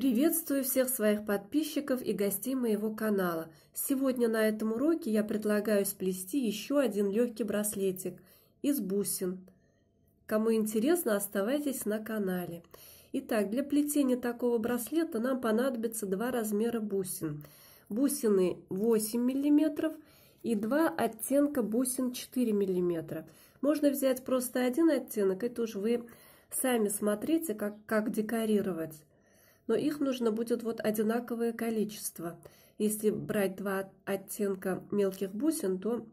Приветствую всех своих подписчиков и гостей моего канала. Сегодня на этом уроке я предлагаю сплести еще один легкий браслетик из бусин. Кому интересно, оставайтесь на канале. Итак, для плетения такого браслета нам понадобится два размера бусин. Бусины 8 мм и два оттенка бусин 4 мм. Можно взять просто один оттенок, это уж вы сами смотрите, как, как декорировать но их нужно будет вот одинаковое количество. Если брать два оттенка мелких бусин, то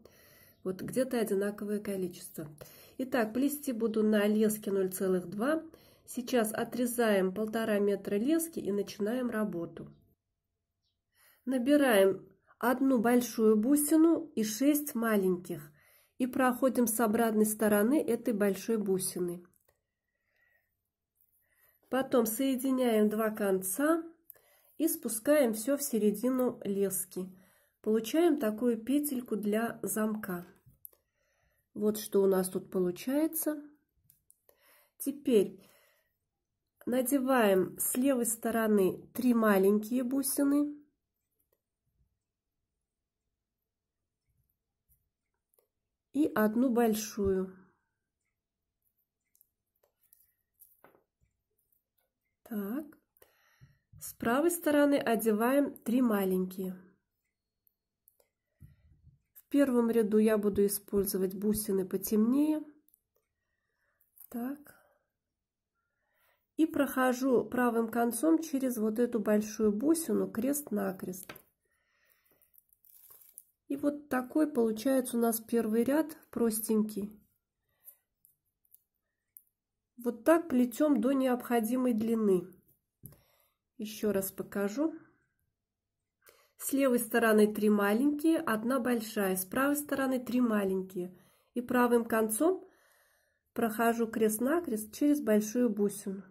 вот где-то одинаковое количество. Итак, плести буду на леске 0,2. Сейчас отрезаем полтора метра лески и начинаем работу. Набираем одну большую бусину и 6 маленьких. И проходим с обратной стороны этой большой бусины. Потом соединяем два конца и спускаем все в середину лески. Получаем такую петельку для замка. Вот что у нас тут получается. Теперь надеваем с левой стороны три маленькие бусины. И одну большую. Так. С правой стороны одеваем 3 маленькие. В первом ряду я буду использовать бусины потемнее. Так. И прохожу правым концом через вот эту большую бусину крест-накрест. И вот такой получается у нас первый ряд простенький. Вот так плетем до необходимой длины. Еще раз покажу. С левой стороны три маленькие, одна большая. С правой стороны три маленькие. И правым концом прохожу крест-накрест через большую бусину.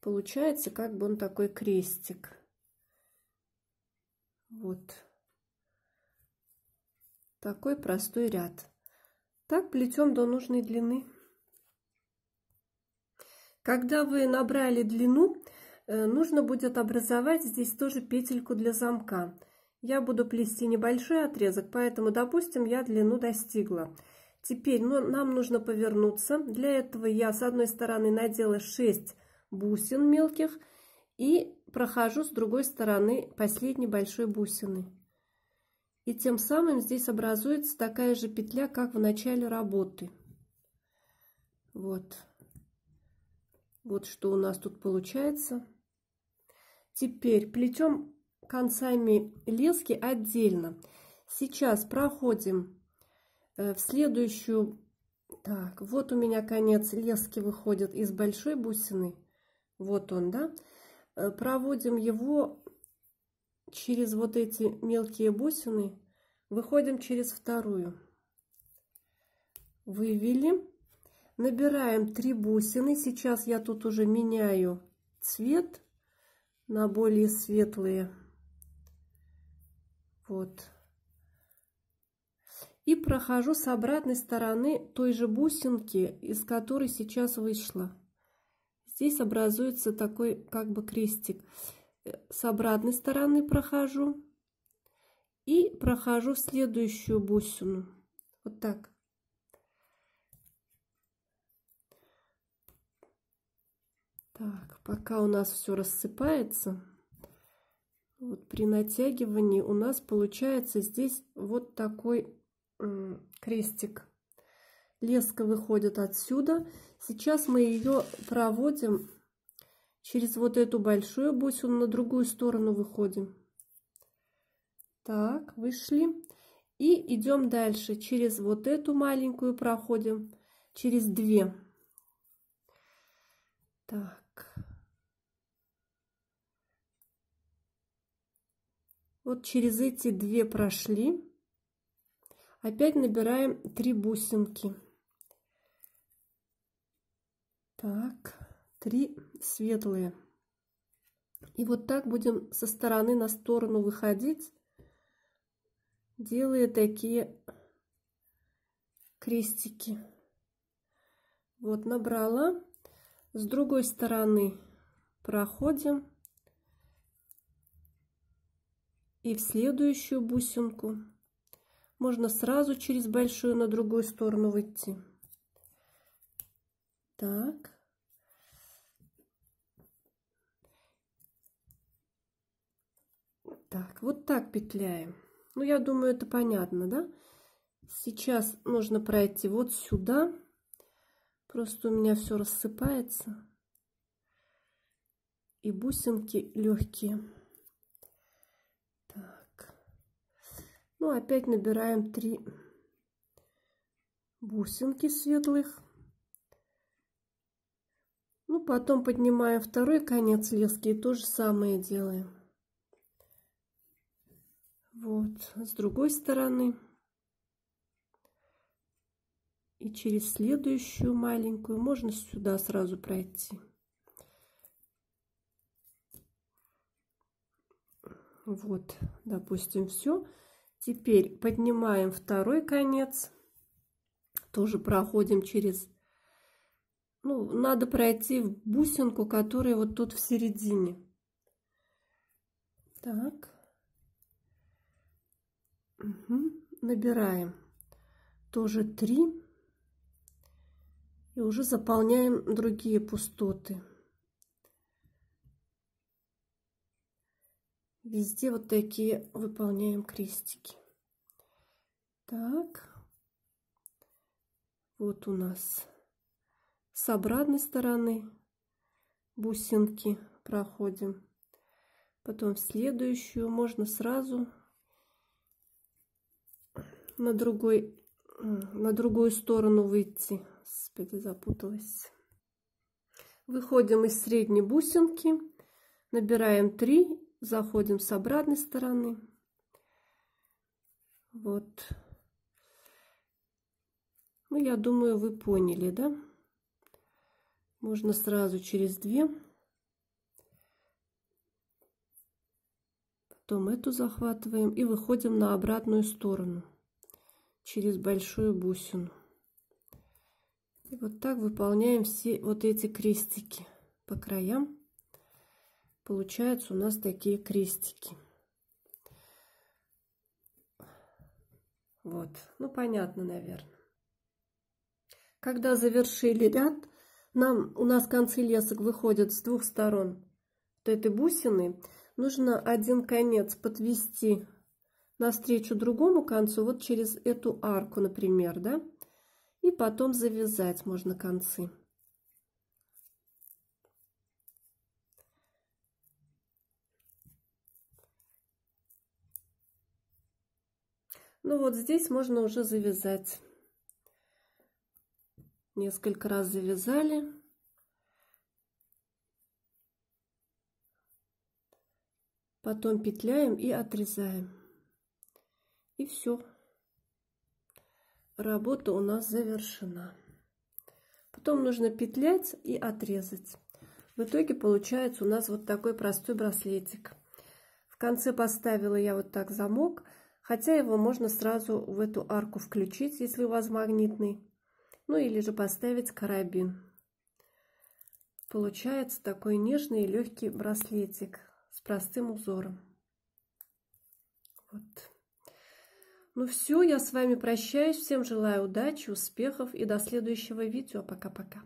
Получается как бы он такой крестик. Вот. Такой простой ряд. Так плетем до нужной длины. Когда вы набрали длину, э, нужно будет образовать здесь тоже петельку для замка. Я буду плести небольшой отрезок, поэтому, допустим, я длину достигла. Теперь ну, нам нужно повернуться. Для этого я с одной стороны надела 6 бусин мелких и прохожу с другой стороны последней большой бусины. И тем самым здесь образуется такая же петля, как в начале работы. Вот. Вот что у нас тут получается. Теперь плетем концами лески отдельно. Сейчас проходим э, в следующую. Так, вот у меня конец лески выходит из большой бусины. Вот он, да? Э, проводим его через вот эти мелкие бусины Выходим через вторую. Вывели. Набираем 3 бусины. Сейчас я тут уже меняю цвет на более светлые. Вот. И прохожу с обратной стороны той же бусинки, из которой сейчас вышла. Здесь образуется такой как бы крестик. Э, с обратной стороны прохожу и прохожу в следующую бусину. Вот так. Так, пока у нас все рассыпается, вот при натягивании у нас получается здесь вот такой крестик. Леска выходит отсюда. Сейчас мы ее проводим через вот эту большую бусину, на другую сторону выходим. Так, вышли. И идем дальше. Через вот эту маленькую проходим. Через две. Так. Вот через эти две прошли. Опять набираем три бусинки. Так, три светлые. И вот так будем со стороны на сторону выходить делаю такие крестики. Вот набрала. С другой стороны проходим. И в следующую бусинку можно сразу через большую на другую сторону выйти. Так. Так, вот так петляем. Ну, я думаю, это понятно, да? Сейчас нужно пройти вот сюда. Просто у меня все рассыпается. И бусинки легкие. Так. Ну, опять набираем три бусинки светлых. Ну, потом поднимаем второй конец лески и то же самое делаем. Вот, с другой стороны. И через следующую маленькую можно сюда сразу пройти. Вот, допустим, все. Теперь поднимаем второй конец. Тоже проходим через... Ну, надо пройти в бусинку, которая вот тут в середине. Так. Угу. Набираем тоже 3. И уже заполняем другие пустоты. Везде вот такие выполняем крестики. Так. Вот у нас с обратной стороны бусинки проходим. Потом в следующую можно сразу на другой, на другую сторону выйти. Господи, запуталась. Выходим из средней бусинки, набираем 3, заходим с обратной стороны. Вот. Ну, я думаю, вы поняли, да? Можно сразу через две Потом эту захватываем и выходим на обратную сторону через большую бусину. И вот так выполняем все вот эти крестики по краям. Получаются у нас такие крестики. Вот, ну понятно, наверное. Когда завершили ряд, нам у нас концы лесок выходят с двух сторон вот этой бусины. Нужно один конец подвести навстречу другому концу, вот через эту арку, например, да, и потом завязать можно концы. Ну вот здесь можно уже завязать. Несколько раз завязали. Потом петляем и отрезаем. И все. Работа у нас завершена. Потом нужно петлять и отрезать. В итоге получается у нас вот такой простой браслетик. В конце поставила я вот так замок, хотя его можно сразу в эту арку включить, если у вас магнитный. Ну или же поставить карабин. Получается такой нежный и легкий браслетик с простым узором. Вот. Ну все, я с вами прощаюсь. Всем желаю удачи, успехов и до следующего видео. Пока-пока.